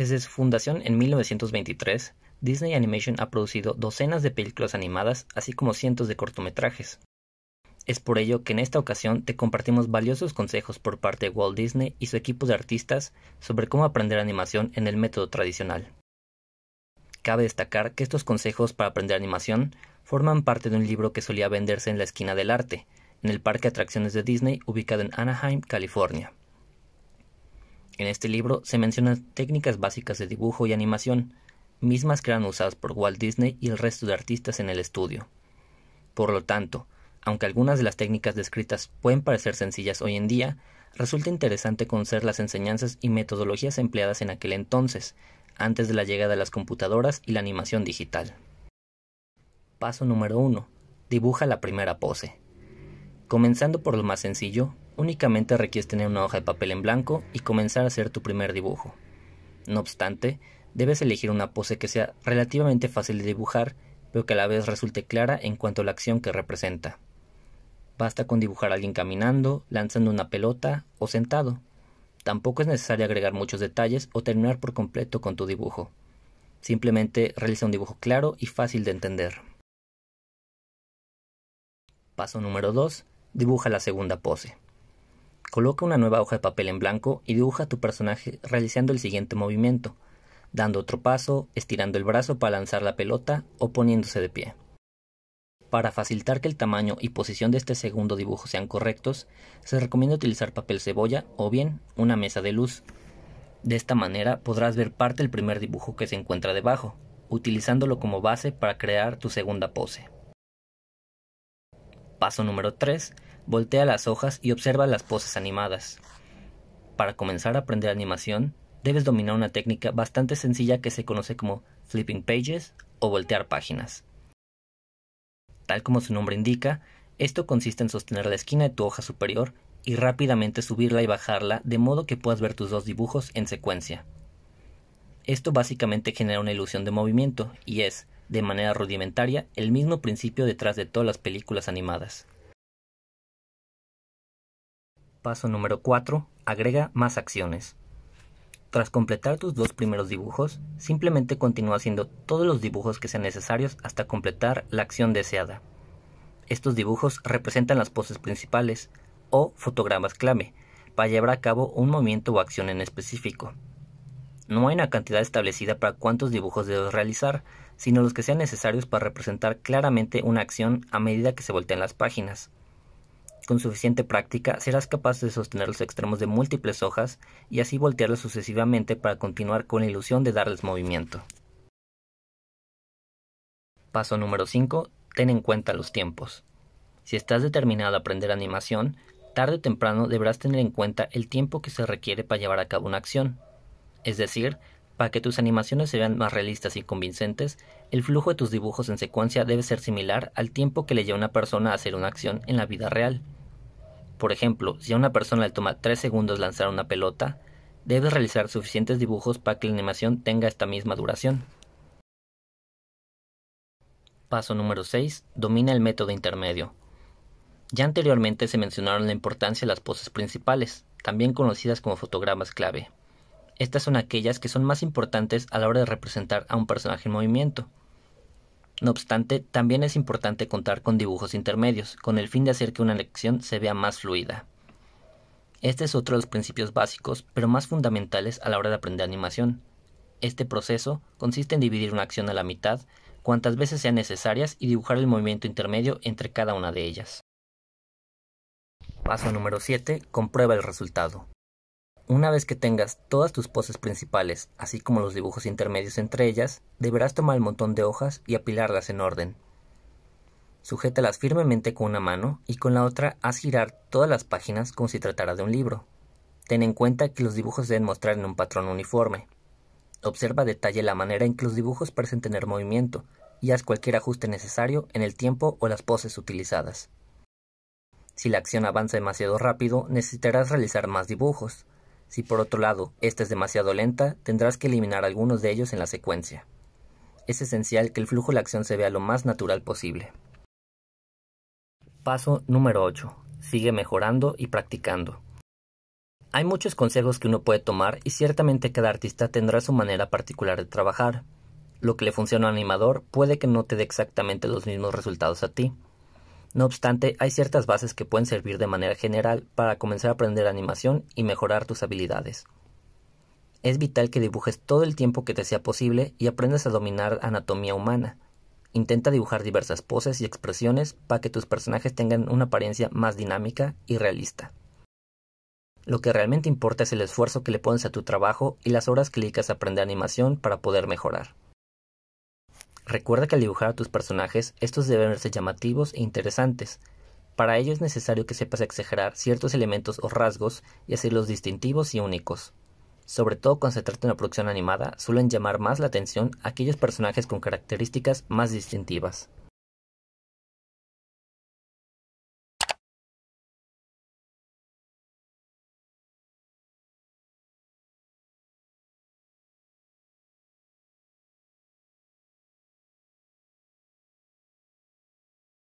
Desde su fundación en 1923, Disney Animation ha producido docenas de películas animadas, así como cientos de cortometrajes. Es por ello que en esta ocasión te compartimos valiosos consejos por parte de Walt Disney y su equipo de artistas sobre cómo aprender animación en el método tradicional. Cabe destacar que estos consejos para aprender animación forman parte de un libro que solía venderse en la esquina del arte, en el Parque Atracciones de Disney ubicado en Anaheim, California. En este libro se mencionan técnicas básicas de dibujo y animación, mismas que eran usadas por Walt Disney y el resto de artistas en el estudio. Por lo tanto, aunque algunas de las técnicas descritas pueden parecer sencillas hoy en día, resulta interesante conocer las enseñanzas y metodologías empleadas en aquel entonces, antes de la llegada de las computadoras y la animación digital. Paso número 1. Dibuja la primera pose. Comenzando por lo más sencillo, únicamente requieres tener una hoja de papel en blanco y comenzar a hacer tu primer dibujo. No obstante, debes elegir una pose que sea relativamente fácil de dibujar, pero que a la vez resulte clara en cuanto a la acción que representa. Basta con dibujar a alguien caminando, lanzando una pelota o sentado. Tampoco es necesario agregar muchos detalles o terminar por completo con tu dibujo. Simplemente realiza un dibujo claro y fácil de entender. Paso número 2. Dibuja la segunda pose. Coloca una nueva hoja de papel en blanco y dibuja a tu personaje realizando el siguiente movimiento, dando otro paso, estirando el brazo para lanzar la pelota o poniéndose de pie. Para facilitar que el tamaño y posición de este segundo dibujo sean correctos, se recomienda utilizar papel cebolla o bien una mesa de luz. De esta manera podrás ver parte del primer dibujo que se encuentra debajo, utilizándolo como base para crear tu segunda pose. Paso número 3 voltea las hojas y observa las poses animadas. Para comenzar a aprender animación, debes dominar una técnica bastante sencilla que se conoce como flipping pages o voltear páginas. Tal como su nombre indica, esto consiste en sostener la esquina de tu hoja superior y rápidamente subirla y bajarla de modo que puedas ver tus dos dibujos en secuencia. Esto básicamente genera una ilusión de movimiento y es, de manera rudimentaria, el mismo principio detrás de todas las películas animadas. Paso número 4. Agrega más acciones. Tras completar tus dos primeros dibujos, simplemente continúa haciendo todos los dibujos que sean necesarios hasta completar la acción deseada. Estos dibujos representan las poses principales o fotogramas clave para llevar a cabo un movimiento o acción en específico. No hay una cantidad establecida para cuántos dibujos debes realizar, sino los que sean necesarios para representar claramente una acción a medida que se volteen las páginas. Con suficiente práctica serás capaz de sostener los extremos de múltiples hojas y así voltearlas sucesivamente para continuar con la ilusión de darles movimiento. Paso número 5. Ten en cuenta los tiempos. Si estás determinado a aprender animación, tarde o temprano deberás tener en cuenta el tiempo que se requiere para llevar a cabo una acción. Es decir, para que tus animaciones se vean más realistas y convincentes, el flujo de tus dibujos en secuencia debe ser similar al tiempo que le lleva una persona a hacer una acción en la vida real. Por ejemplo, si a una persona le toma 3 segundos lanzar una pelota, debes realizar suficientes dibujos para que la animación tenga esta misma duración. Paso número 6. Domina el método intermedio. Ya anteriormente se mencionaron la importancia de las poses principales, también conocidas como fotogramas clave. Estas son aquellas que son más importantes a la hora de representar a un personaje en movimiento, no obstante, también es importante contar con dibujos intermedios, con el fin de hacer que una lección se vea más fluida. Este es otro de los principios básicos, pero más fundamentales a la hora de aprender animación. Este proceso consiste en dividir una acción a la mitad, cuantas veces sean necesarias y dibujar el movimiento intermedio entre cada una de ellas. Paso número 7. Comprueba el resultado. Una vez que tengas todas tus poses principales, así como los dibujos intermedios entre ellas, deberás tomar el montón de hojas y apilarlas en orden. Sujétalas firmemente con una mano y con la otra haz girar todas las páginas como si tratara de un libro. Ten en cuenta que los dibujos deben mostrar en un patrón uniforme. Observa detalle la manera en que los dibujos parecen tener movimiento y haz cualquier ajuste necesario en el tiempo o las poses utilizadas. Si la acción avanza demasiado rápido, necesitarás realizar más dibujos, si por otro lado esta es demasiado lenta, tendrás que eliminar algunos de ellos en la secuencia. Es esencial que el flujo de la acción se vea lo más natural posible. Paso número 8. Sigue mejorando y practicando. Hay muchos consejos que uno puede tomar y ciertamente cada artista tendrá su manera particular de trabajar. Lo que le funciona al animador puede que no te dé exactamente los mismos resultados a ti. No obstante, hay ciertas bases que pueden servir de manera general para comenzar a aprender animación y mejorar tus habilidades. Es vital que dibujes todo el tiempo que te sea posible y aprendas a dominar anatomía humana. Intenta dibujar diversas poses y expresiones para que tus personajes tengan una apariencia más dinámica y realista. Lo que realmente importa es el esfuerzo que le pones a tu trabajo y las horas que dedicas a aprender animación para poder mejorar. Recuerda que al dibujar a tus personajes, estos deben verse llamativos e interesantes. Para ello es necesario que sepas exagerar ciertos elementos o rasgos y hacerlos distintivos y únicos. Sobre todo cuando se trata de una producción animada, suelen llamar más la atención aquellos personajes con características más distintivas.